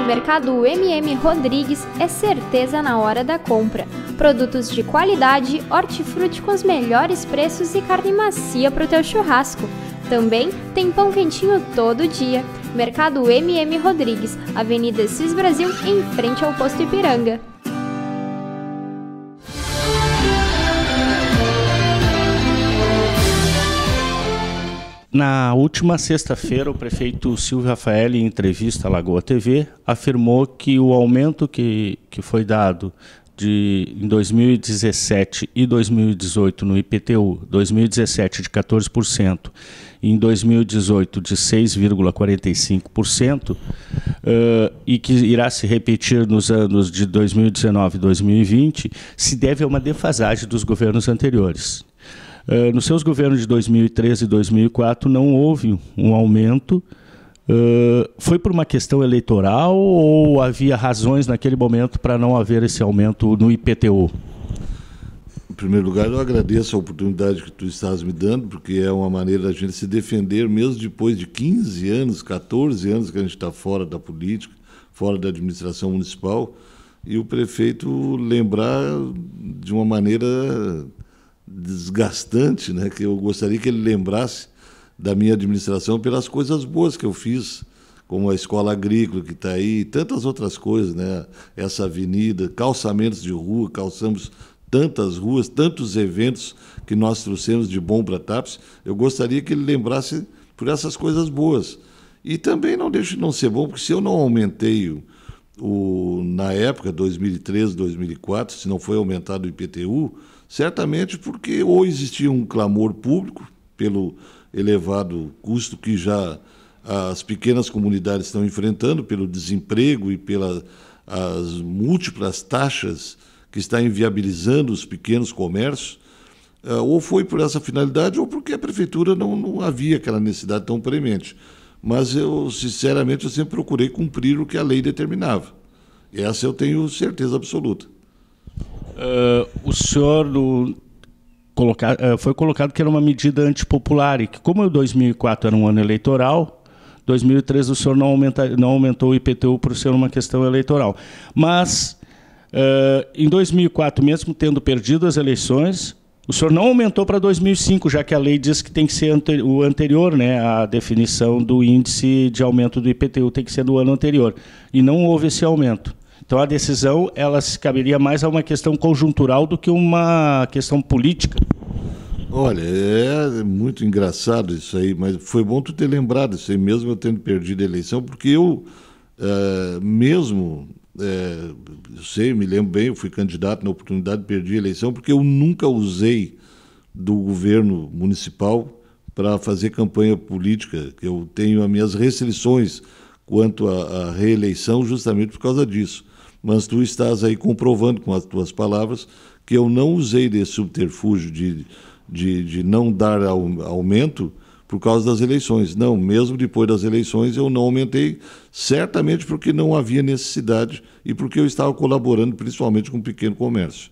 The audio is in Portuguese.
No mercado, MM Rodrigues é certeza na hora da compra. Produtos de qualidade, hortifruti com os melhores preços e carne macia para o teu churrasco. Também tem pão quentinho todo dia. Mercado MM Rodrigues, Avenida Cis Brasil, em frente ao posto Ipiranga. Na última sexta-feira, o prefeito Silvio Rafael, em entrevista à Lagoa TV, afirmou que o aumento que, que foi dado de, em 2017 e 2018 no IPTU, 2017 de 14% e em 2018 de 6,45%, uh, eh, e que irá se repetir nos anos de 2019 e 2020, se deve a uma defasagem dos governos anteriores. Eh, nos seus governos de 2013 e 2004 não houve um aumento. Uh, foi por uma questão eleitoral ou havia razões naquele momento para não haver esse aumento no IPTU? Em primeiro lugar, eu agradeço a oportunidade que tu estás me dando, porque é uma maneira da gente se defender, mesmo depois de 15 anos, 14 anos que a gente está fora da política, fora da administração municipal, e o prefeito lembrar de uma maneira desgastante, né? Que eu gostaria que ele lembrasse da minha administração pelas coisas boas que eu fiz, como a escola agrícola que está aí, e tantas outras coisas, né? Essa avenida, calçamentos de rua, calçamos tantas ruas, tantos eventos que nós trouxemos de bom para TAPS. Eu gostaria que ele lembrasse por essas coisas boas. E também não deixo de não ser bom, porque se eu não aumentei o, o, na época, 2013, 2004, se não foi aumentado o IPTU, certamente porque ou existia um clamor público pelo elevado custo que já as pequenas comunidades estão enfrentando, pelo desemprego e pelas múltiplas taxas que está inviabilizando os pequenos comércios, eh, ou foi por essa finalidade ou porque a prefeitura não, não havia aquela necessidade tão premente mas eu, sinceramente, eu sempre procurei cumprir o que a lei determinava. Essa eu tenho certeza absoluta. Uh, o senhor do, colocar, uh, ah, foi colocado que era uma medida antipopular e que, como 2004 era um ano eleitoral, 2003 o senhor não, aumenta, não aumentou o IPTU por ser uma questão eleitoral. Mas, uh, em 2004, mesmo tendo perdido as eleições, o senhor não aumentou para 2005, já que a lei diz que tem que ser o anterior, né? A definição do índice de aumento do IPTU tem que ser do ano anterior. E não houve esse aumento. Então a decisão ela se caberia mais a uma questão conjuntural do que uma questão política. Olha, é muito engraçado isso aí, mas foi bom tu ter lembrado isso aí, mesmo eu tendo perdido a eleição, porque eu, eh, mesmo é, eu sei, me lembro bem, eu fui candidato na oportunidade, perdi a eleição, porque eu nunca usei do governo municipal para fazer campanha política. Eu tenho as minhas restrições quanto à, reeleição justamente por causa disso. Mas tu estás aí comprovando com as tuas palavras que eu não usei desse subterfúgio de, de, de não dar aumento por causa das eleições. Não, mesmo depois das eleições eu não aumentei, certamente porque não havia necessidade e porque eu estava colaborando principalmente com o pequeno comércio.